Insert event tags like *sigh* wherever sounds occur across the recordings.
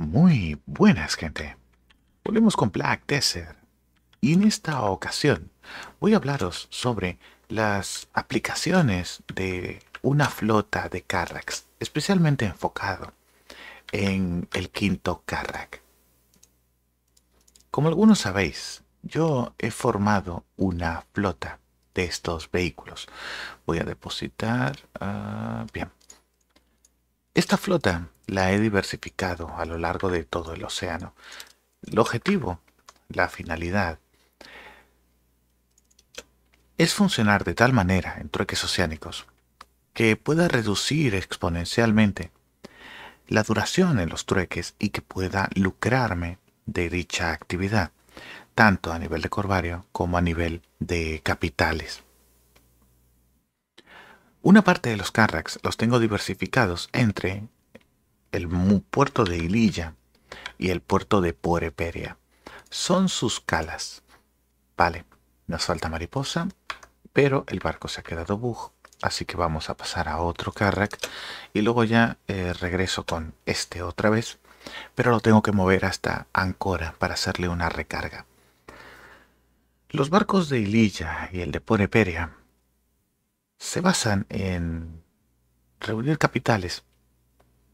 Muy buenas, gente. Volvemos con Black Desert. Y en esta ocasión voy a hablaros sobre las aplicaciones de una flota de Carracks, especialmente enfocado en el quinto Carrack. Como algunos sabéis, yo he formado una flota de estos vehículos. Voy a depositar... Ah, bien. Esta flota la he diversificado a lo largo de todo el océano. El objetivo, la finalidad, es funcionar de tal manera en trueques oceánicos que pueda reducir exponencialmente la duración en los trueques y que pueda lucrarme de dicha actividad, tanto a nivel de corvario como a nivel de capitales. Una parte de los carracks los tengo diversificados entre el puerto de Ililla y el puerto de Poreperia. Son sus calas. Vale, nos falta mariposa, pero el barco se ha quedado bug, así que vamos a pasar a otro carrack y luego ya eh, regreso con este otra vez, pero lo tengo que mover hasta Ancora para hacerle una recarga. Los barcos de Ililla y el de Poreperia se basan en reunir capitales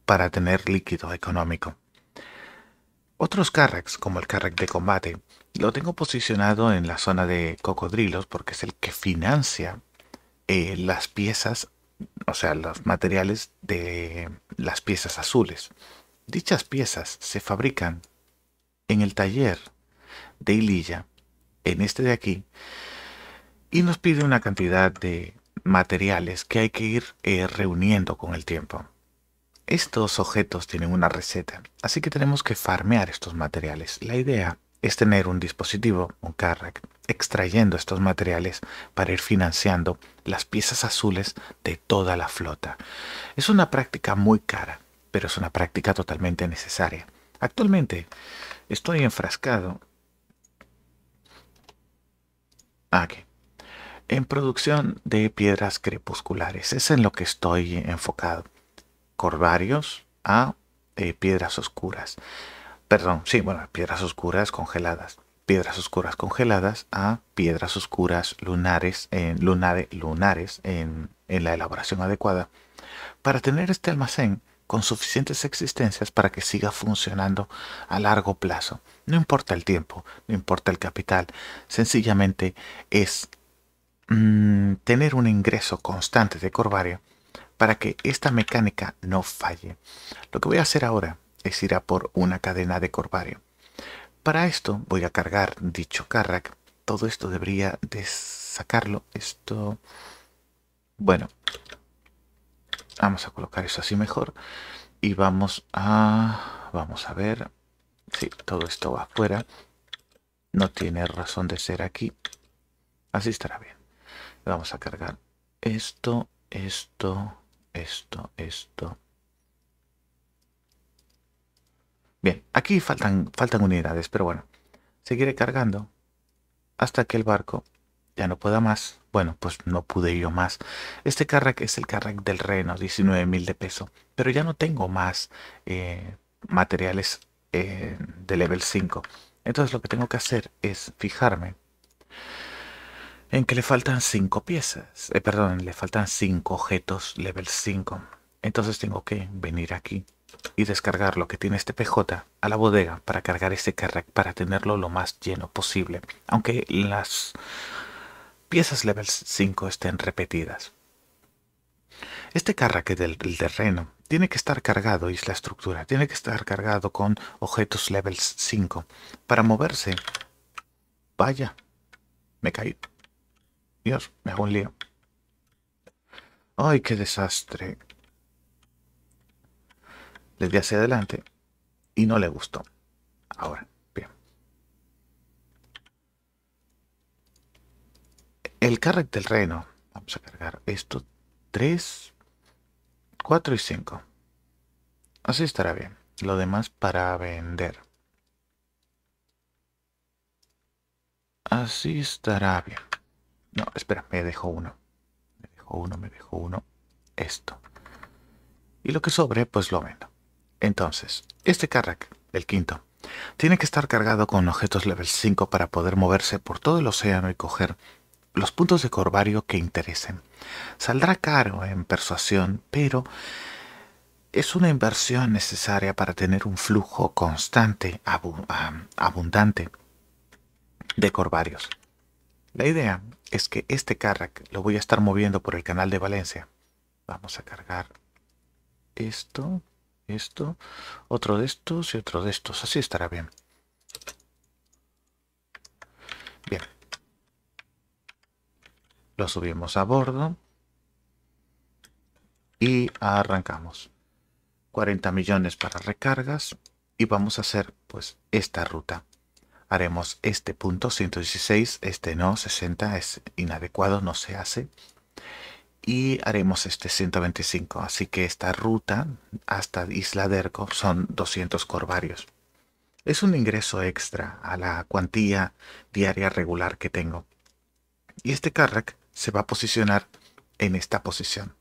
para tener líquido económico. Otros carracks como el carrack de combate, lo tengo posicionado en la zona de cocodrilos porque es el que financia eh, las piezas, o sea, los materiales de las piezas azules. Dichas piezas se fabrican en el taller de Ililla, en este de aquí, y nos pide una cantidad de materiales que hay que ir eh, reuniendo con el tiempo. Estos objetos tienen una receta, así que tenemos que farmear estos materiales. La idea es tener un dispositivo, un carrack, extrayendo estos materiales para ir financiando las piezas azules de toda la flota. Es una práctica muy cara, pero es una práctica totalmente necesaria. Actualmente estoy enfrascado... Aquí. Ah, en producción de piedras crepusculares. Es en lo que estoy enfocado. Corvarios a eh, piedras oscuras. Perdón, sí, bueno, piedras oscuras congeladas. Piedras oscuras congeladas a piedras oscuras lunares, en, lunares en, en la elaboración adecuada. Para tener este almacén con suficientes existencias para que siga funcionando a largo plazo. No importa el tiempo, no importa el capital, sencillamente es Mm, tener un ingreso constante de corvario. para que esta mecánica no falle. Lo que voy a hacer ahora es ir a por una cadena de corvario. Para esto voy a cargar dicho carrack. Todo esto debería de sacarlo. Esto... Bueno. Vamos a colocar eso así mejor. Y vamos a... Vamos a ver. Si todo esto va afuera. No tiene razón de ser aquí. Así estará bien vamos a cargar esto, esto, esto, esto. Bien, aquí faltan, faltan unidades, pero bueno. Seguiré cargando hasta que el barco ya no pueda más. Bueno, pues no pude yo más. Este carrack es el carrack del reno, 19.000 de peso. Pero ya no tengo más eh, materiales eh, de level 5. Entonces lo que tengo que hacer es fijarme en que le faltan 5 piezas, eh, perdón, le faltan 5 objetos level 5. Entonces tengo que venir aquí y descargar lo que tiene este PJ a la bodega para cargar este carrack para tenerlo lo más lleno posible, aunque las piezas level 5 estén repetidas. Este carrack del, terreno tiene que estar cargado, y es la estructura, tiene que estar cargado con objetos level 5 para moverse. Vaya, me caí. Dios, me hago un lío. ¡Ay, qué desastre! Le di hacia adelante y no le gustó. Ahora, bien. El carret del reino. Vamos a cargar esto. 3, 4 y 5. Así estará bien. Lo demás para vender. Así estará bien. No, espera, me dejo uno. Me dejo uno, me dejo uno. Esto. Y lo que sobre, pues lo vendo. Entonces, este Carrack, el quinto, tiene que estar cargado con objetos level 5 para poder moverse por todo el océano y coger los puntos de corvario que interesen. Saldrá caro en persuasión, pero es una inversión necesaria para tener un flujo constante, abundante de corvarios. La idea es que este carrack lo voy a estar moviendo por el canal de Valencia. Vamos a cargar esto, esto, otro de estos y otro de estos. Así estará bien. Bien. Lo subimos a bordo y arrancamos. 40 millones para recargas y vamos a hacer pues esta ruta haremos este punto 116, este no, 60 es inadecuado, no se hace. Y haremos este 125, así que esta ruta hasta Isla Derco son 200 corvarios. Es un ingreso extra a la cuantía diaria regular que tengo. Y este carrack se va a posicionar en esta posición.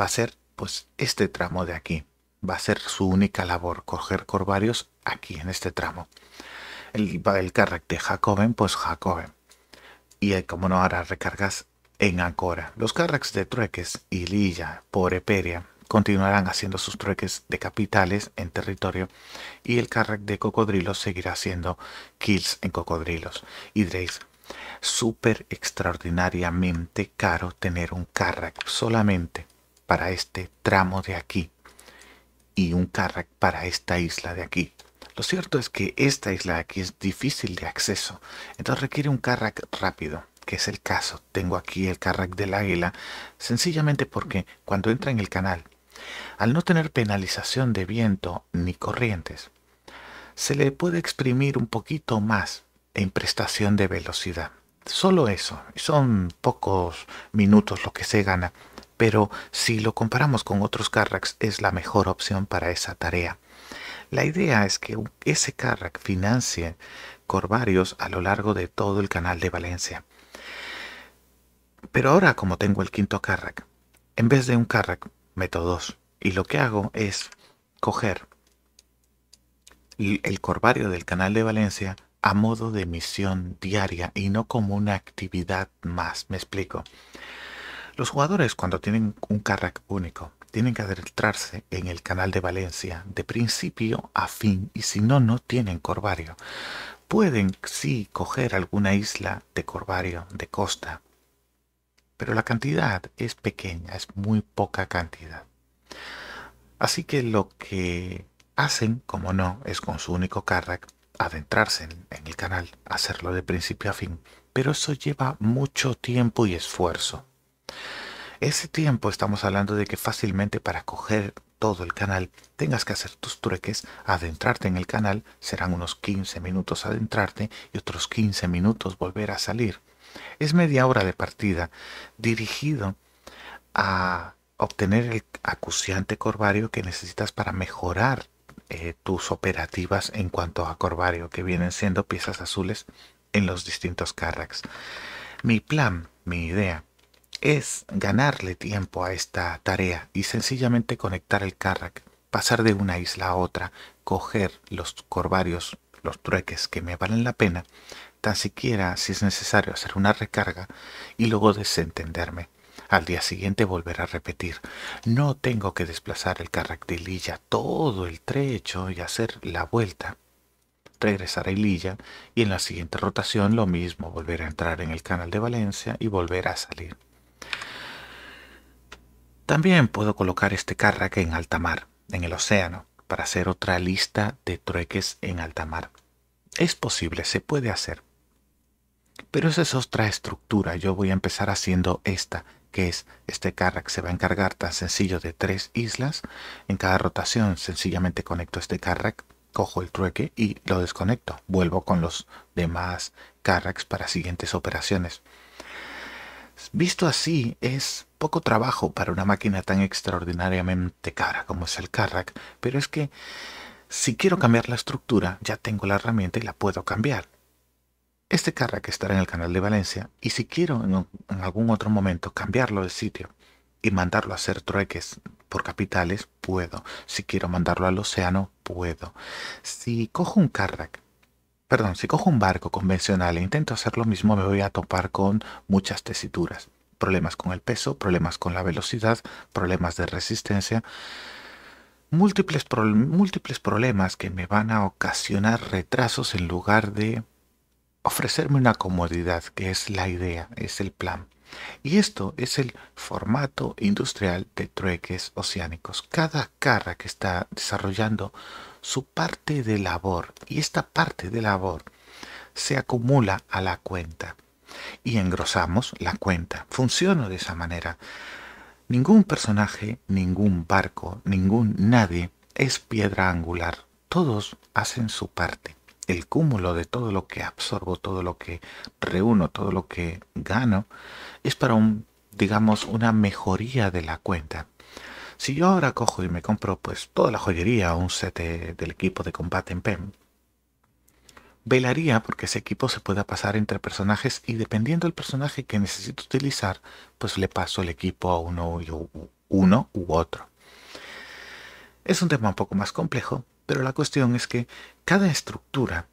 Va a ser pues este tramo de aquí. Va a ser su única labor, coger corvarios aquí en este tramo el, Carrack de Jacoben, pues Jacoben. Y eh, como no, hará recargas en Ancora. Los carracks de trueques y Lilla por Eperia continuarán haciendo sus trueques de capitales en territorio y el carrack de cocodrilos seguirá haciendo kills en cocodrilos. Y diréis, súper extraordinariamente caro tener un carrack solamente para este tramo de aquí y un carrack para esta isla de aquí. Lo cierto es que esta isla aquí es difícil de acceso, entonces requiere un carrack rápido, que es el caso. Tengo aquí el carrack del águila, sencillamente porque cuando entra en el canal, al no tener penalización de viento ni corrientes, se le puede exprimir un poquito más en prestación de velocidad. Solo eso, son pocos minutos lo que se gana, pero si lo comparamos con otros carracks es la mejor opción para esa tarea. La idea es que ese carrack financie corvarios a lo largo de todo el canal de Valencia. Pero ahora, como tengo el quinto CARRAC, en vez de un CARRAC, meto dos. Y lo que hago es coger el corvario del canal de Valencia a modo de misión diaria y no como una actividad más. Me explico. Los jugadores cuando tienen un carrack único tienen que adentrarse en el canal de Valencia de principio a fin y si no, no tienen corvario. Pueden sí coger alguna isla de corvario, de costa, pero la cantidad es pequeña, es muy poca cantidad. Así que lo que hacen, como no, es con su único carrack adentrarse en el canal, hacerlo de principio a fin, pero eso lleva mucho tiempo y esfuerzo. Ese tiempo estamos hablando de que fácilmente para coger todo el canal tengas que hacer tus trueques, adentrarte en el canal, serán unos 15 minutos adentrarte y otros 15 minutos volver a salir. Es media hora de partida dirigido a obtener el acuciante corvario que necesitas para mejorar eh, tus operativas en cuanto a corvario, que vienen siendo piezas azules en los distintos carracks. Mi plan, mi idea, es ganarle tiempo a esta tarea y sencillamente conectar el Carrack, pasar de una isla a otra, coger los corvarios, los trueques que me valen la pena, tan siquiera si es necesario hacer una recarga y luego desentenderme. Al día siguiente volver a repetir. No tengo que desplazar el Carrack de Ililla todo el trecho y hacer la vuelta regresar a Ililla y en la siguiente rotación lo mismo, volver a entrar en el canal de Valencia y volver a salir. También puedo colocar este carrack en alta mar, en el océano, para hacer otra lista de trueques en alta mar. Es posible, se puede hacer. Pero esa es otra estructura. Yo voy a empezar haciendo esta, que es este carrack se va a encargar tan sencillo de tres islas. En cada rotación sencillamente conecto este carrack, cojo el trueque y lo desconecto. Vuelvo con los demás carracks para siguientes operaciones. Visto así, es poco trabajo para una máquina tan extraordinariamente cara como es el Carrack, pero es que si quiero cambiar la estructura, ya tengo la herramienta y la puedo cambiar. Este Carrack estará en el canal de Valencia y si quiero en, algún otro momento cambiarlo de sitio y mandarlo a hacer trueques por capitales, puedo. Si quiero mandarlo al océano, puedo. Si cojo un Carrack Perdón, si cojo un barco convencional e intento hacer lo mismo, me voy a topar con muchas tesituras. Problemas con el peso, problemas con la velocidad, problemas de resistencia. Múltiples, problemas que me van a ocasionar retrasos en lugar de ofrecerme una comodidad, que es la idea, es el plan. Y esto es el formato industrial de trueques oceánicos. Cada carra que está desarrollando su parte de labor y esta parte de labor se acumula a la cuenta y engrosamos la cuenta. Funciona de esa manera. Ningún personaje, ningún barco, ningún nadie es piedra angular. Todos hacen su parte. El cúmulo de todo lo que absorbo, todo lo que reúno, todo lo que gano, es para un, digamos, una mejoría de la cuenta. Si yo ahora cojo y me compro pues toda la joyería o un set del equipo de combate en PEM, velaría porque ese equipo se pueda pasar entre personajes y dependiendo del personaje que necesito utilizar, pues le paso el equipo a uno u otro. Es un tema un poco más complejo, pero la cuestión es que cada estructura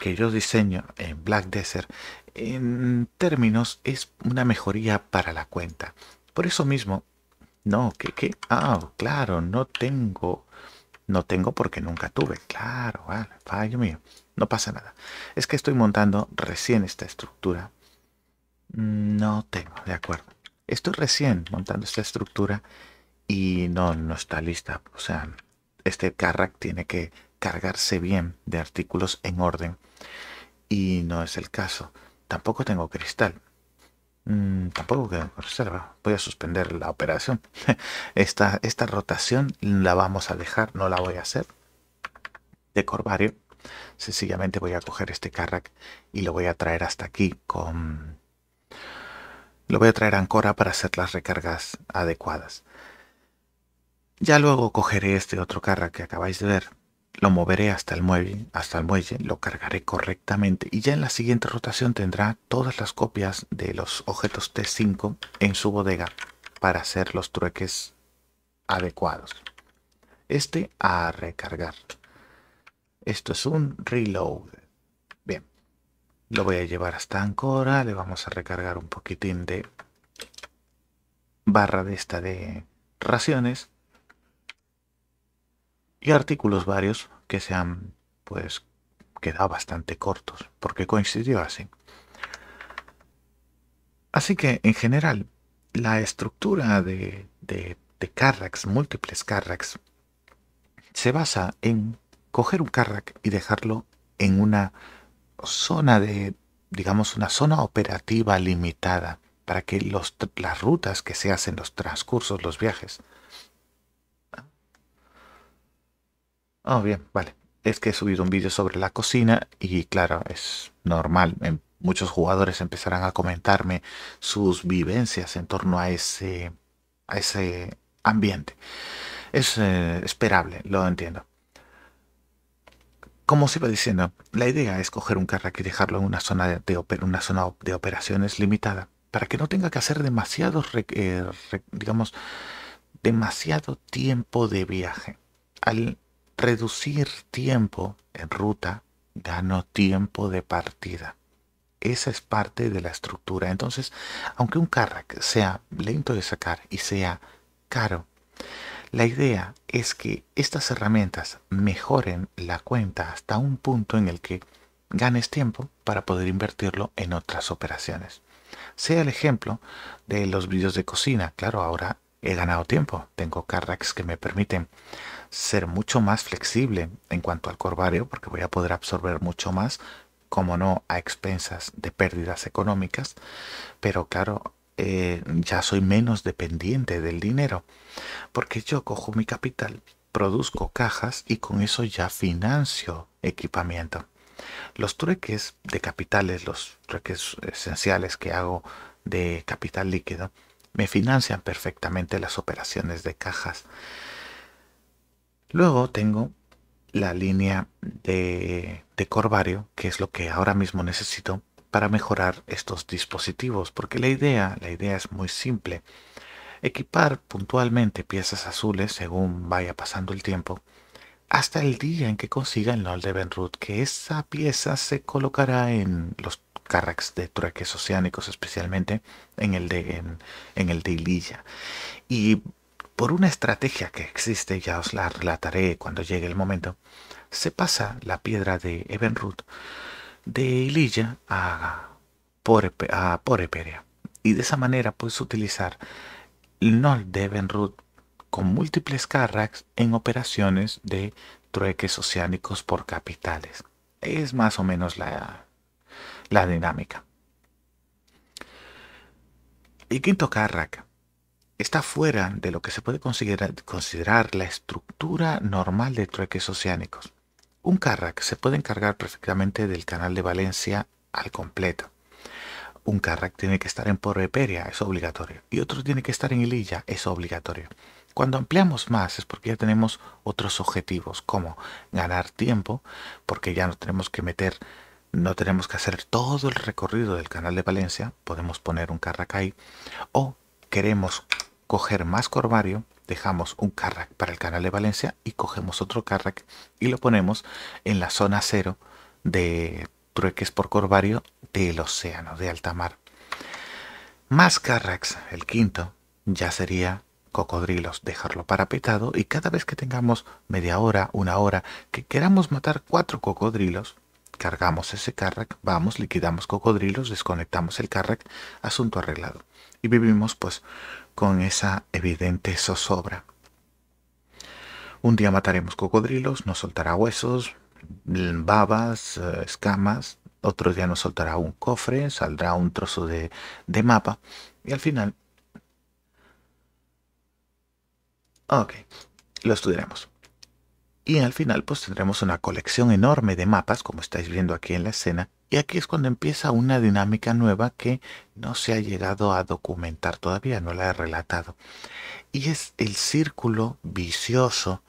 que yo diseño en Black Desert en términos es una mejoría para la cuenta. Por eso mismo no, ¿qué, qué? Ah, claro, no tengo. No tengo porque nunca tuve. Claro, vale, fallo mío. No pasa nada. Es que estoy montando recién esta estructura. No tengo, de acuerdo. Estoy recién montando esta estructura y no, no está lista. O sea, este carrack tiene que cargarse bien de artículos en orden. Y no es el caso. Tampoco tengo cristal. Mm, tampoco queda reserva. Voy a suspender la operación. *laughs* Esta, esta rotación la vamos a dejar, no la voy a hacer. De Corvario. Sencillamente voy a coger este Carrack y lo voy a traer hasta aquí con... Lo voy a traer Ancora para hacer las recargas adecuadas. Ya luego cogeré este otro Carrack que acabáis de ver lo moveré hasta el, muelle, hasta el muelle, lo cargaré correctamente y ya en la siguiente rotación tendrá todas las copias de los objetos T5 en su bodega para hacer los trueques adecuados. Este a recargar. Esto es un reload. Bien, lo voy a llevar hasta Ancora, le vamos a recargar un poquitín de barra de esta de raciones y artículos varios que se han pues quedado bastante cortos porque coincidió así. Así que en general la estructura de, de, múltiples carracks se basa en coger un Carrack y dejarlo en una zona de, digamos, una zona operativa limitada para que las rutas que se hacen, los transcursos, los viajes, oh, bien, vale. Es que he subido un vídeo sobre la cocina y claro, es normal. Eh, muchos jugadores empezarán a comentarme sus vivencias en torno a ese, a ese ambiente. Es eh, esperable, lo entiendo. Como os iba diciendo, la idea es coger un carrack y dejarlo en una zona de, una zona de operaciones limitada para que no tenga que hacer demasiado, eh, digamos, demasiado tiempo de viaje. Al reducir tiempo en ruta, gano tiempo de partida. Esa es parte de la estructura. Entonces, aunque un Carrack sea lento de sacar y sea caro, la idea es que estas herramientas mejoren la cuenta hasta un punto en el que ganes tiempo para poder invertirlo en otras operaciones. Sea el ejemplo de los vídeos de cocina. Claro, ahora he ganado tiempo. Tengo Carracks que me permiten ser mucho más flexible en cuanto al corbario porque voy a poder absorber mucho más, como no, a expensas de pérdidas económicas, pero claro, eh, ya soy menos dependiente del dinero, porque yo cojo mi capital, produzco cajas y con eso ya financio equipamiento. Los trueques de capitales, los trueques esenciales que hago de capital líquido, me financian perfectamente las operaciones de cajas. Luego tengo la línea de, Corvario, que es lo que ahora mismo necesito para mejorar estos dispositivos, porque la idea, la idea es muy simple. Equipar puntualmente piezas azules según vaya pasando el tiempo, hasta el día en que consiga el nol de que esa pieza se colocará en los carracks de trueques oceánicos, especialmente en el de, en, el de Ililla. Y por una estrategia que existe, ya os la relataré cuando llegue el momento, se pasa la piedra de Ebenrut de Ililla a, Por Y de esa manera puedes utilizar el NOL de Ebenrut con múltiples carracks en operaciones de trueques oceánicos por capitales. Es más o menos la, la dinámica. Y quinto carrack está fuera de lo que se puede considerar, la estructura normal de trueques oceánicos. Un Carrack se puede encargar perfectamente del canal de Valencia al completo. Un Carrack tiene que estar en Porreperia, es obligatorio. Y otro tiene que estar en Ililla, es obligatorio. Cuando ampliamos más es porque ya tenemos otros objetivos, como ganar tiempo, porque ya no tenemos que meter, no tenemos que hacer todo el recorrido del canal de Valencia, podemos poner un Carrack ahí, o queremos coger más corvario, dejamos un carrack para el canal de Valencia y cogemos otro carrack y lo ponemos en la zona cero de trueques por corvario del océano de alta mar. Más carracks, el quinto, ya sería cocodrilos, dejarlo parapetado y cada vez que tengamos media hora, una hora, que queramos matar cuatro cocodrilos, cargamos ese carrack, vamos, liquidamos cocodrilos, desconectamos el carrack, asunto arreglado. Y vivimos pues con esa evidente zozobra. Un día mataremos cocodrilos, nos soltará huesos, babas, eh, escamas, otro día nos soltará un cofre, saldrá un trozo de, mapa y al final... Ok, lo estudiaremos. Y al final pues tendremos una colección enorme de mapas, como estáis viendo aquí en la escena, y aquí es cuando empieza una dinámica nueva que no se ha llegado a documentar todavía, no la he relatado. Y es el círculo vicioso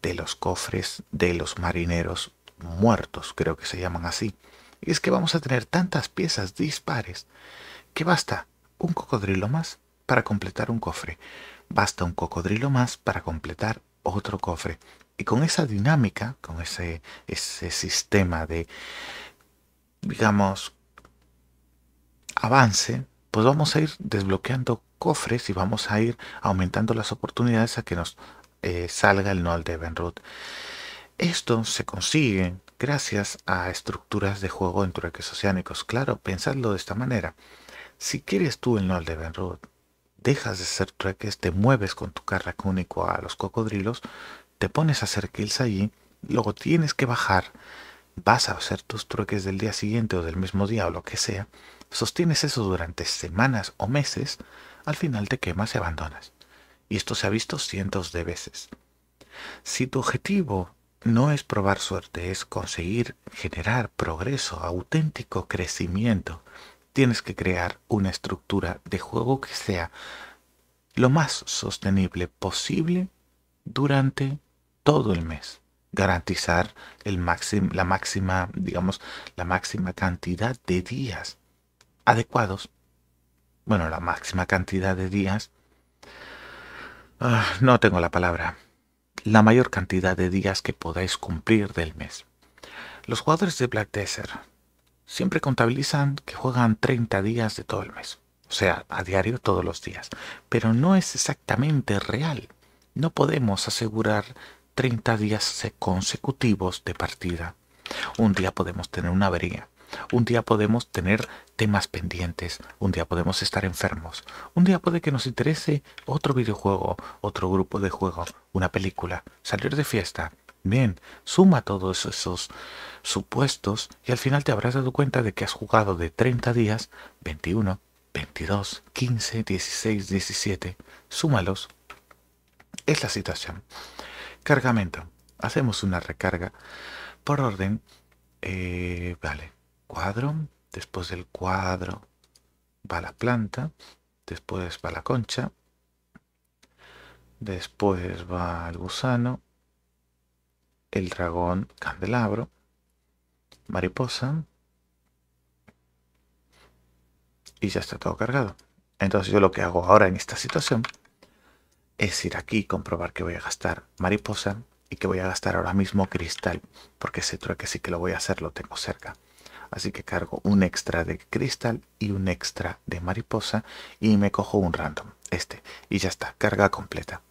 de los cofres de los marineros muertos, creo que se llaman así. Y es que vamos a tener tantas piezas dispares que basta un cocodrilo más para completar un cofre. Basta un cocodrilo más para completar otro cofre. Y con esa dinámica, con ese, ese sistema de digamos, avance, pues vamos a ir desbloqueando cofres y vamos a ir aumentando las oportunidades a que nos eh, salga el Nol de Benroot. Esto se consigue gracias a estructuras de juego en trueques oceánicos. Claro, pensadlo de esta manera. Si quieres tú el Nol de Benroot, dejas de hacer trueques, te mueves con tu único a los cocodrilos, te pones a hacer kills allí, luego tienes que bajar vas a hacer tus trueques del día siguiente o del mismo día o lo que sea, sostienes eso durante semanas o meses, al final te quemas y abandonas. Y esto se ha visto cientos de veces. Si tu objetivo no es probar suerte, es conseguir generar progreso, auténtico crecimiento, tienes que crear una estructura de juego que sea lo más sostenible posible durante todo el mes garantizar el máximo la máxima, digamos, la máxima cantidad de días adecuados. Bueno, la máxima cantidad de días. Ah, no tengo la palabra. La mayor cantidad de días que podáis cumplir del mes. Los jugadores de Black Desert siempre contabilizan que juegan 30 días de todo el mes. O sea, a diario todos los días. Pero no es exactamente real. No podemos asegurar 30 días consecutivos de partida. Un día podemos tener una avería, un día podemos tener temas pendientes, un día podemos estar enfermos, un día puede que nos interese otro videojuego, otro grupo de juego, una película, salir de fiesta. Bien, suma todos esos supuestos y al final te habrás dado cuenta de que has jugado de 30 días 21, 22, 15, 16, 17. Súmalos. Es la situación. Cargamento. Hacemos una recarga por orden. Eh, vale, cuadro. Después del cuadro va la planta. Después va la concha. Después va el gusano. El dragón candelabro. Mariposa. Y ya está todo cargado. Entonces yo lo que hago ahora en esta situación es ir aquí y comprobar que voy a gastar mariposa y que voy a gastar ahora mismo cristal, porque ese que sí que lo voy a hacer, lo tengo cerca. Así que cargo un extra de cristal y un extra de mariposa y me cojo un random, este, y ya está, carga completa.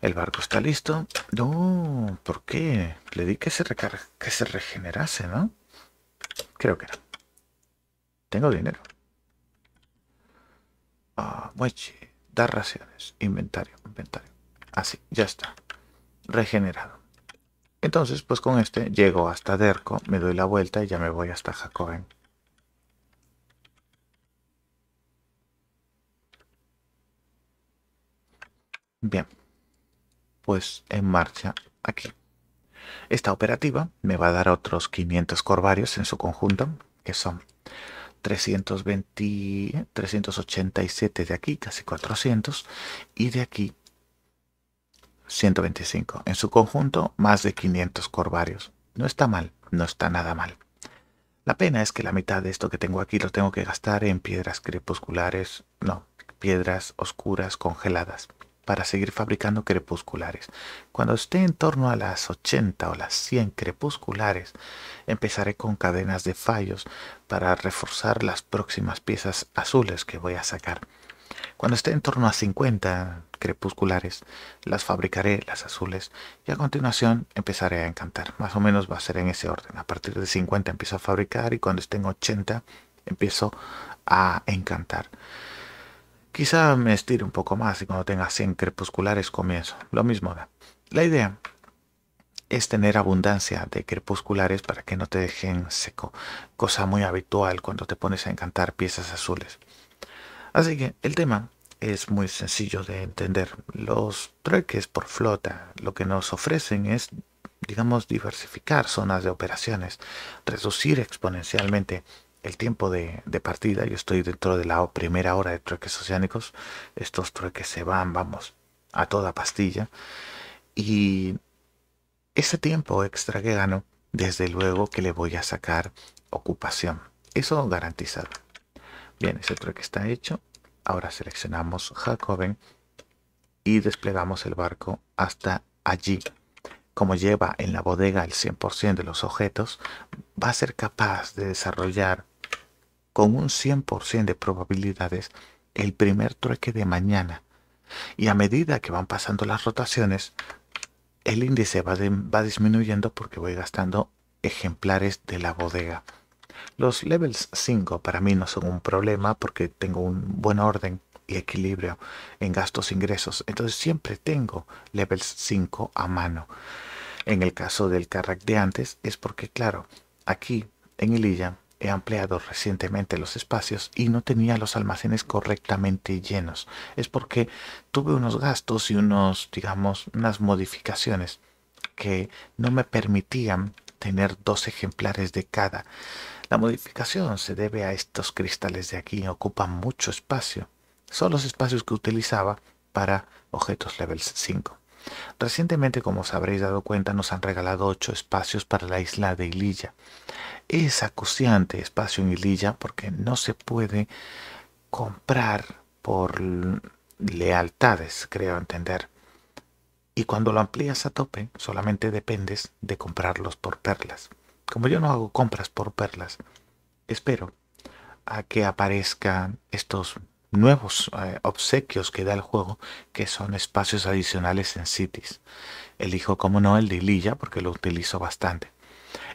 El barco está listo. No, ¿por qué? Le di que se, que se regenerase, ¿no? Creo que no. Tengo dinero. Ah, raciones. Inventario, inventario. Así, ya está. Regenerado. Entonces, pues con este llego hasta Derco, me doy la vuelta y ya me voy hasta Jacoben. Bien, pues en marcha aquí. Esta operativa me va a dar otros 500 corvarios en su conjunto, que son 320, 387 de aquí, casi 400, y de aquí 125. En su conjunto, más de 500 corvarios. No está mal, no está nada mal. La pena es que la mitad de esto que tengo aquí lo tengo que gastar en piedras crepusculares, no, piedras oscuras congeladas para seguir fabricando crepusculares. Cuando esté en torno a las 80 o las 100 crepusculares, empezaré con cadenas de fallos para reforzar las próximas piezas azules que voy a sacar. Cuando esté en torno a 50 crepusculares, las fabricaré, las azules, y a continuación empezaré a encantar. Más o menos va a ser en ese orden. A partir de 50 empiezo a fabricar y cuando esté en 80 empiezo a encantar. Quizá me estire un poco más y cuando tenga 100 crepusculares comienzo. Lo mismo da. La idea es tener abundancia de crepusculares para que no te dejen seco, cosa muy habitual cuando te pones a encantar piezas azules. Así que el tema es muy sencillo de entender. Los trueques por flota lo que nos ofrecen es, digamos, diversificar zonas de operaciones, reducir exponencialmente el tiempo de, partida. Yo estoy dentro de la primera hora de trueques oceánicos. Estos trueques se van, vamos, a toda pastilla. Y ese tiempo extra que gano, desde luego que le voy a sacar ocupación. Eso garantizado. Bien, ese trueque está hecho. Ahora seleccionamos Jacoben y desplegamos el barco hasta allí como lleva en la bodega el 100% de los objetos, va a ser capaz de desarrollar con un 100% de probabilidades el primer trueque de mañana. Y a medida que van pasando las rotaciones, el índice va, disminuyendo porque voy gastando ejemplares de la bodega. Los levels 5 para mí no son un problema porque tengo un buen orden y equilibrio en gastos e ingresos. Entonces siempre tengo levels 5 a mano. En el caso del Carrack de antes es porque, claro, aquí en elilla he ampliado recientemente los espacios y no tenía los almacenes correctamente llenos. Es porque tuve unos gastos y unos, digamos, unas modificaciones que no me permitían tener dos ejemplares de cada. La modificación se debe a estos cristales de aquí, ocupan mucho espacio. Son los espacios que utilizaba para objetos Level 5. Recientemente, como os habréis dado cuenta, nos han regalado ocho espacios para la isla de Ililla. Es acuciante espacio en Ililla porque no se puede comprar por lealtades, creo entender. Y cuando lo amplías a tope, solamente dependes de comprarlos por perlas. Como yo no hago compras por perlas, espero a que aparezcan estos nuevos eh, obsequios que da el juego, que son espacios adicionales en cities. Elijo, como no, el de Ililla porque lo utilizo bastante.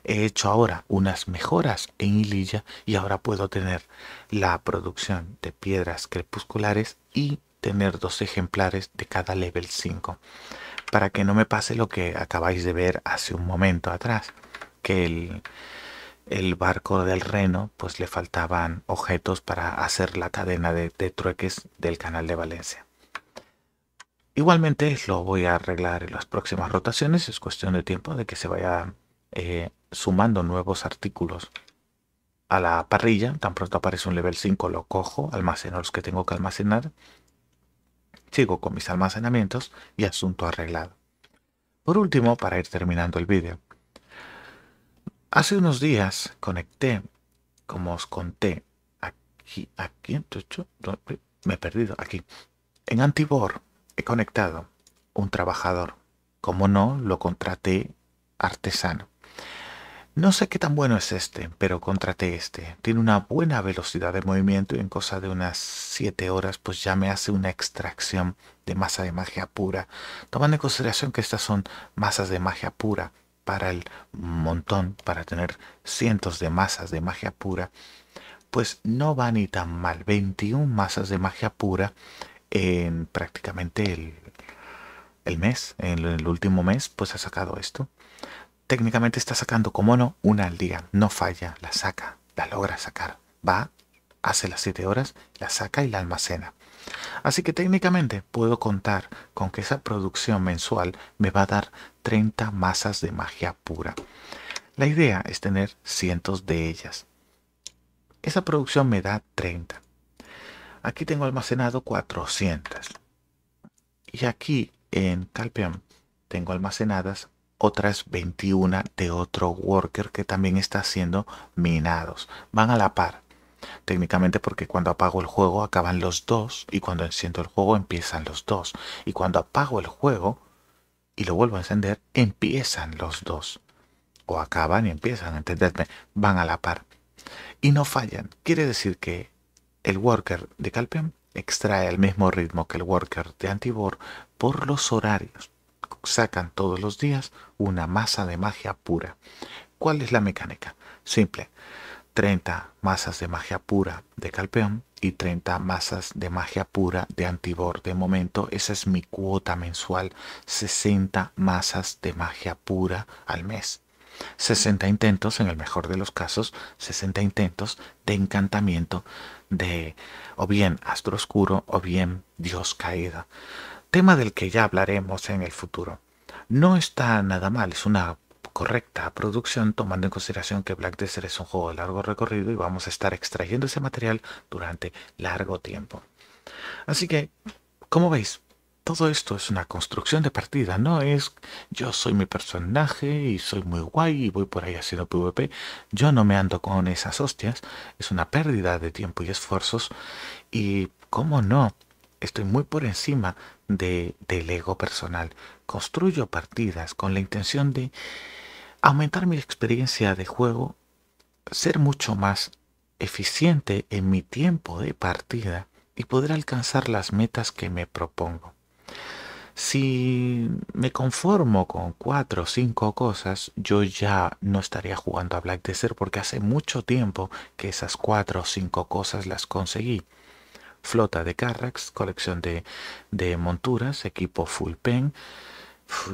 He hecho ahora unas mejoras en Ililla y ahora puedo tener la producción de piedras crepusculares y tener dos ejemplares de cada level 5 para que no me pase lo que acabáis de ver hace un momento atrás que el, el barco del Reno, pues le faltaban objetos para hacer la cadena de, trueques del canal de Valencia. Igualmente lo voy a arreglar en las próximas rotaciones, es cuestión de tiempo de que se vaya eh, sumando nuevos artículos a la parrilla. Tan pronto aparece un level 5, lo cojo, almaceno los que tengo que almacenar, sigo con mis almacenamientos y asunto arreglado. Por último, para ir terminando el vídeo, Hace unos días conecté, como os conté, aquí, aquí, me he perdido, aquí. En Antibor he conectado un trabajador. Como no, lo contraté artesano. No sé qué tan bueno es este, pero contraté este. Tiene una buena velocidad de movimiento y en cosa de unas 7 horas pues ya me hace una extracción de masa de magia pura. Tomando en consideración que estas son masas de magia pura para el montón, para tener cientos de masas de magia pura, pues no va ni tan mal. 21 masas de magia pura en prácticamente el, el mes, en el último mes, pues ha sacado esto. Técnicamente está sacando, como no, una al día. No falla, la saca, la logra sacar. Va, hace las 7 horas, la saca y la almacena. Así que técnicamente puedo contar con que esa producción mensual me va a dar 30 masas de magia pura. La idea es tener cientos de ellas. Esa producción me da 30. Aquí tengo almacenado 400. Y aquí en Calpeón tengo almacenadas otras 21 de otro worker que también está haciendo minados. Van a la par. Técnicamente porque cuando apago el juego acaban los dos y cuando enciendo el juego empiezan los dos. Y cuando apago el juego y lo vuelvo a encender, empiezan los dos. O acaban y empiezan, entendedme, van a la par. Y no fallan. Quiere decir que el worker de Calpion extrae el mismo ritmo que el worker de Antibor por los horarios. Sacan todos los días una masa de magia pura. ¿Cuál es la mecánica? Simple. 30 masas de magia pura de Calpeón y 30 masas de magia pura de Antibor. De momento esa es mi cuota mensual, 60 masas de magia pura al mes. 60 intentos, en el mejor de los casos, 60 intentos de encantamiento de o bien astro oscuro o bien Dios caída. Tema del que ya hablaremos en el futuro. No está nada mal, es una correcta producción, tomando en consideración que Black Desert es un juego de largo recorrido y vamos a estar extrayendo ese material durante largo tiempo. Así que, como veis, todo esto es una construcción de partida, no es yo soy mi personaje y soy muy guay y voy por ahí haciendo PvP. Yo no me ando con esas hostias, es una pérdida de tiempo y esfuerzos. Y, como no? Estoy muy por encima del ego personal. Construyo partidas con la intención de aumentar mi experiencia de juego, ser mucho más eficiente en mi tiempo de partida y poder alcanzar las metas que me propongo. Si me conformo con cuatro o cinco cosas, yo ya no estaría jugando a Black Desert porque hace mucho tiempo que esas cuatro o cinco cosas las conseguí. Flota de carracks colección de, de monturas, equipo full pen,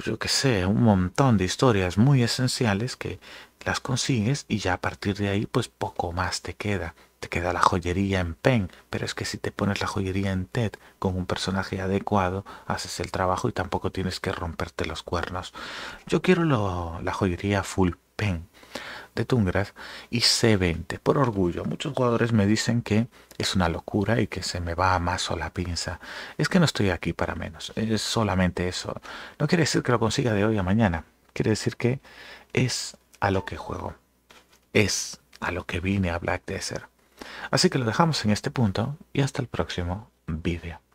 yo qué sé, un montón de historias muy esenciales que las consigues y ya a partir de ahí pues poco más te queda. Te queda la joyería en Pen, pero es que si te pones la joyería en Ted con un personaje adecuado, haces el trabajo y tampoco tienes que romperte los cuernos. Yo quiero lo, la joyería full Pen, de Tungras y C20 por orgullo. Muchos jugadores me dicen que es una locura y que se me va a más o la pinza. Es que no estoy aquí para menos, es solamente eso. No quiere decir que lo consiga de hoy a mañana, quiere decir que es a lo que juego, es a lo que vine a Black Desert. Así que lo dejamos en este punto y hasta el próximo vídeo.